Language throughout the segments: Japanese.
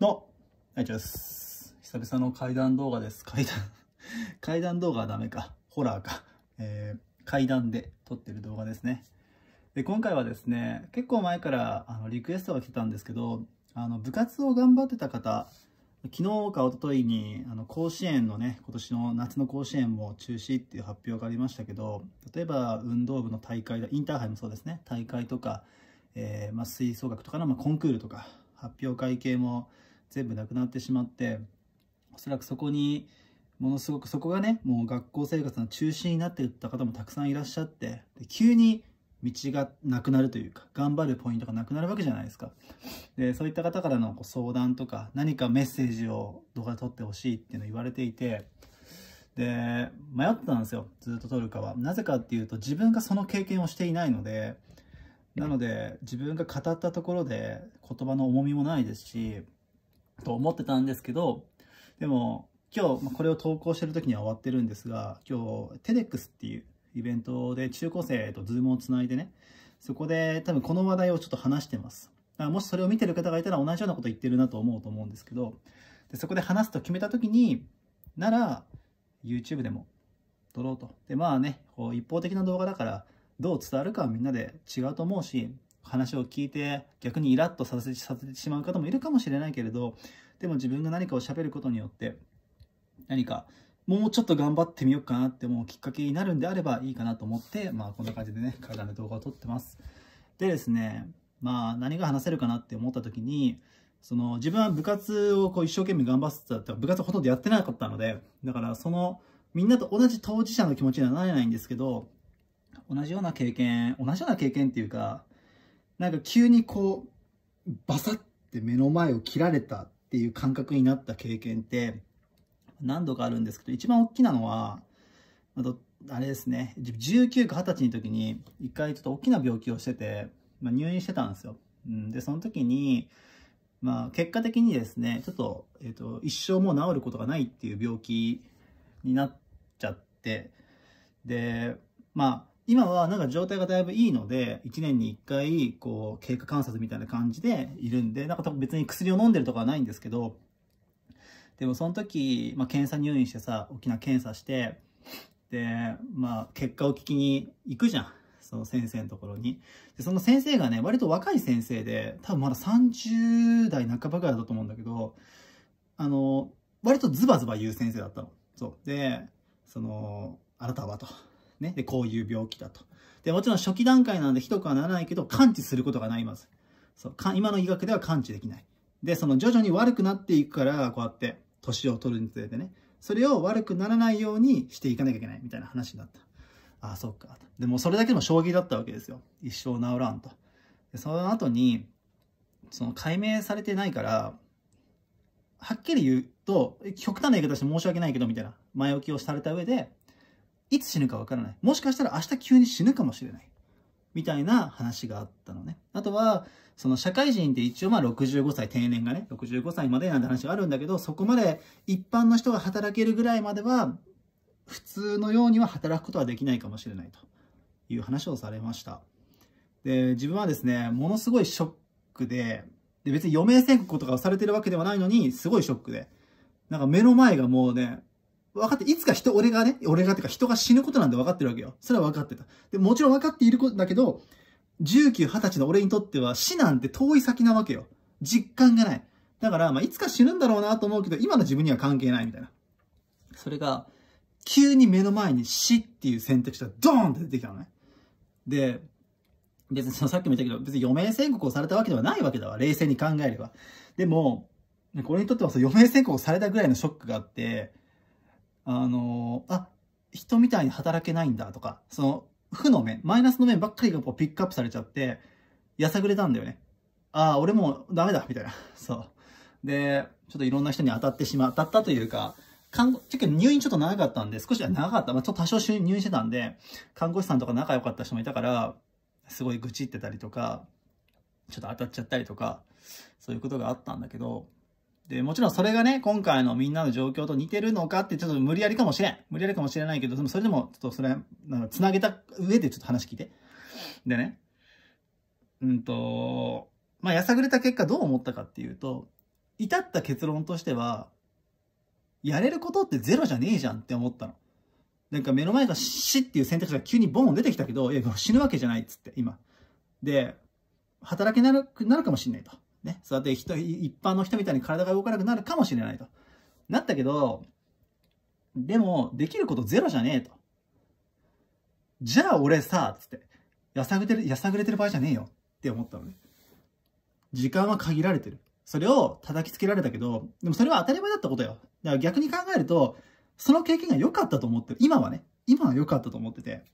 の、あい、です。久々の怪談動画です。怪談 怪談動画はダメか。ホラーか。えー、怪談で撮ってる動画ですね。で、今回はですね、結構前からあのリクエストが来てたんですけど、あの、部活を頑張ってた方、昨日か一昨日にあの甲子園のね今年の夏の甲子園も中止っていう発表がありましたけど例えば運動部の大会インターハイもそうですね大会とか、えー、まあ、吹奏楽とかのまコンクールとか発表会系も全部なくなってしまっておそらくそこにものすごくそこがねもう学校生活の中心になっていった方もたくさんいらっしゃって急に道がなくなるというか頑張るポイントがなくなるわけじゃないですかでそういった方からのこう相談とか何かメッセージを動画で撮ってほしいっていうのを言われていてで迷ってたんですよずっと撮るかはなぜかっていうと自分がその経験をしていないのでなので自分が語ったところで言葉の重みもないですしと思ってたんですけど、でも、今日、まこれを投稿してる時には終わってるんですが、今日、テデックスっていうイベントで中高生とズームをつないでね、そこで多分この話題をちょっと話してます。もしそれを見てる方がいたら同じようなこと言ってるなと思うと思うんですけど、でそこで話すと決めた時に、なら、YouTube でも撮ろうと。で、まあね、こう一方的な動画だから、どう伝わるかはみんなで違うと思うし、話を聞いて逆にイラッとさせさせてしまう方もいるかもしれないけれどでも自分が何かを喋ることによって何かもうちょっと頑張ってみようかなって思うきっかけになるんであればいいかなと思って、まあこんな感じでね、体の動画を撮ってます。でですね、まあ何が話せるかなって思った時に、その自分は部活をこう一生懸命頑張ってたって部活ほとんどやってなかったので、だからそのみんなと同じ当事者の気持ちにはなれないんですけど、同じような経験、同じような経験っていうか、なんか急にこう、バサって目の前を切られたっていう感覚になった経験って何度かあるんですけど、一番大きなのは、あれですね、19か20歳の時に一回ちょっと大きな病気をしてて、まあ、入院してたんですよ。うん、で、その時に、まあ、結果的にですね、ちょっと、えっ、ー、と、一生もう治ることがないっていう病気になっちゃって、で、まあ、今はなんか状態がだいぶいいので、1年に1回、こう、経過観察みたいな感じでいるんで、なんか多分別に薬を飲んでるとかはないんですけど、でもその時、まあ、検査入院してさ、大きな検査して、で、まあ、結果を聞きに行くじゃん。その先生のところに。で、その先生がね、割と若い先生で、多分まだ30代半ばぐらいだと思うんだけど、あの、割とズバズバ言う先生だったの。そう。で、その、あなたはと。ね。で、こういう病気だと。で、もちろん初期段階なんでひどくはならないけど、完治することがないまず。そう、今の医学では完治できない。で、その徐々に悪くなっていくから、こうやって、年を取るにつれてね、それを悪くならないようにしていかなきゃいけないみたいな話になった。ああ、そっか。でもそれだけの衝撃だったわけですよ。一生治らんと。でその後に、その解明されてないから、はっきり言うと、極端な言い方して申し訳ないけど、みたいな前置きをされた上で、いつ死ぬかわからない。もしかしたら明日急に死ぬかもしれない。みたいな話があったのね。あとは、その社会人って一応まあ65歳、定年がね、65歳までなんて話があるんだけど、そこまで一般の人が働けるぐらいまでは、普通のようには働くことはできないかもしれないという話をされました。で、自分はですね、ものすごいショックで、で別に余命宣告とかをされてるわけではないのに、すごいショックで。なんか目の前がもうね、分かって、いつか人、俺がね、俺がってか人が死ぬことなんて分かってるわけよ。それは分かってた。で、もちろん分かっていることだけど、19、20歳の俺にとっては死なんて遠い先なわけよ。実感がない。だから、まあ、いつか死ぬんだろうなと思うけど、今の自分には関係ないみたいな。それが、急に目の前に死っていう選択肢がドーンって出てきたのね。で、別に そのさっきも言ったけど、別に余命宣告をされたわけではないわけだわ。冷静に考えれば。でも、これにとってはその余命宣告をされたぐらいのショックがあって、あのー、あ、人みたいに働けないんだとか、その、負の面、マイナスの面ばっかりがこうピックアップされちゃって、やさぐれたんだよね。ああ、俺もダメだ、みたいな。そう。で、ちょっといろんな人に当たってしまったというか、看護、結局入院ちょっと長かったんで、少しは長かった。まあ、ちょっと多少入院してたんで、看護師さんとか仲良かった人もいたから、すごい愚痴ってたりとか、ちょっと当たっちゃったりとか、そういうことがあったんだけど、で、もちろんそれがね、今回のみんなの状況と似てるのかってちょっと無理やりかもしれん。無理やりかもしれないけど、でもそれでもちょっとそれ、つなげた上でちょっと話聞いて。でね、うんと、まあ、やさぐれた結果どう思ったかっていうと、至った結論としては、やれることってゼロじゃねえじゃんって思ったの。なんか目の前が死っていう選択肢が急にボン出てきたけど、いや、死ぬわけじゃないっつって、今。で、働けなる、なるかもしんないと。ね、そうやって人一般の人みたいに体が動かなくなるかもしれないと。なったけど、でも、できることゼロじゃねえと。じゃあ俺さ、つって、やさぐれてる、やさぐれてる場合じゃねえよって思ったのね。時間は限られてる。それを叩きつけられたけど、でもそれは当たり前だったことよ。だから逆に考えると、その経験が良かったと思ってる。今はね、今は良かったと思ってて、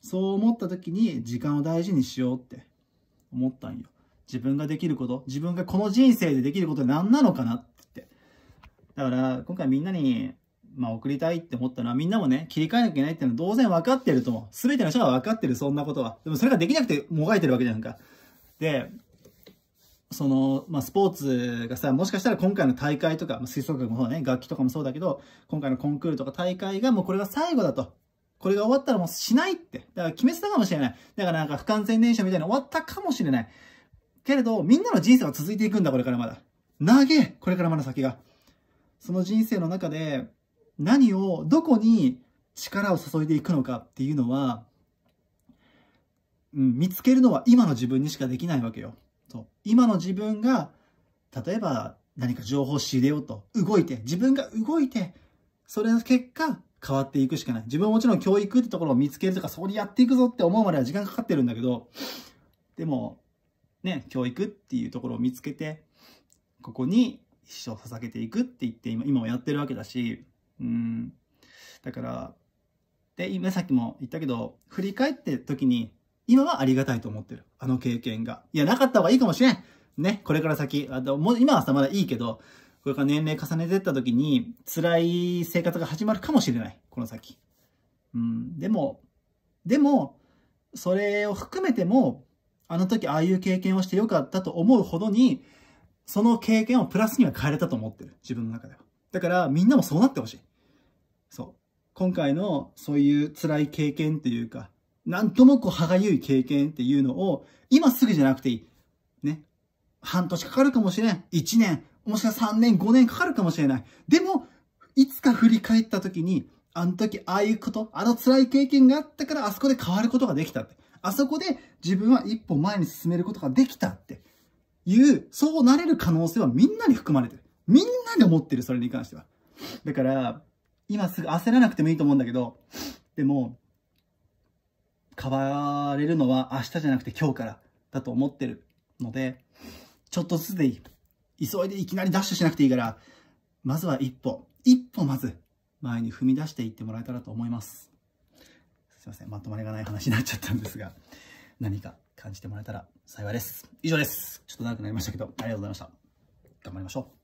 そう思った時に時間を大事にしようって思ったんよ。自分ができること、自分がこの人生でできることは何なのかなって。だから、今回みんなに、まあ、送りたいって思ったのは、みんなもね、切り替えなきゃいけないっていうのは当然分かってると思う。全ての人が分かってる、そんなことは。でもそれができなくてもがいてるわけじゃんか。で、その、まあ、スポーツがさ、もしかしたら今回の大会とか、まあ、吹奏楽の方ね、楽器とかもそうだけど、今回のコンクールとか大会がもうこれが最後だと。これが終わったらもうしないって。だから決めてたかもしれない。だからなんか不完全燃焼みたいな終わったかもしれない。けれど、みんなの人生は続いていくんだ、これからまだ。投げこれからまだ先が。その人生の中で、何を、どこに力を注いでいくのかっていうのは、うん、見つけるのは今の自分にしかできないわけよ。そう今の自分が、例えば何か情報を仕入れようと動いて、自分が動いて、それの結果、変わっていくしかない。自分はもちろん教育ってところを見つけるとか、そこにやっていくぞって思うまでは時間かかってるんだけど、でも、ね、教育っていうところを見つけて、ここに一生捧げていくって言って今、今もやってるわけだし、うん。だから、で、今さっきも言ったけど、振り返って時に、今はありがたいと思ってる。あの経験が。いや、なかった方がいいかもしれん。ね、これから先。あと、もう今はさ、まだいいけど、これから年齢重ねてった時に、辛い生活が始まるかもしれない。この先。うん、でも、でも、それを含めても、あの時ああいう経験をしてよかったと思うほどに、その経験をプラスには変えれたと思ってる。自分の中では。だからみんなもそうなってほしい。そう。今回のそういう辛い経験っていうか、なんともこう歯がゆい経験っていうのを、今すぐじゃなくていい。ね。半年かかるかもしれん。1年。もしくは3年、5年かかるかもしれない。でも、いつか振り返った時に、あの時ああいうこと、あの辛い経験があったからあそこで変わることができたって。あそこで自分は一歩前に進めることができたっていう、そうなれる可能性はみんなに含まれてる。みんなに思ってる、それに関しては。だから、今すぐ焦らなくてもいいと思うんだけど、でも、変われるのは明日じゃなくて今日からだと思ってるので、ちょっとずつでいい。急いでいきなりダッシュしなくていいから、まずは一歩、一歩まず前に踏み出していってもらえたらと思います。すいません、まとまりがない話になっちゃったんですが、何か感じてもらえたら幸いです。以上です。ちょっと長くなりましたけど、ありがとうございました。頑張りましょう。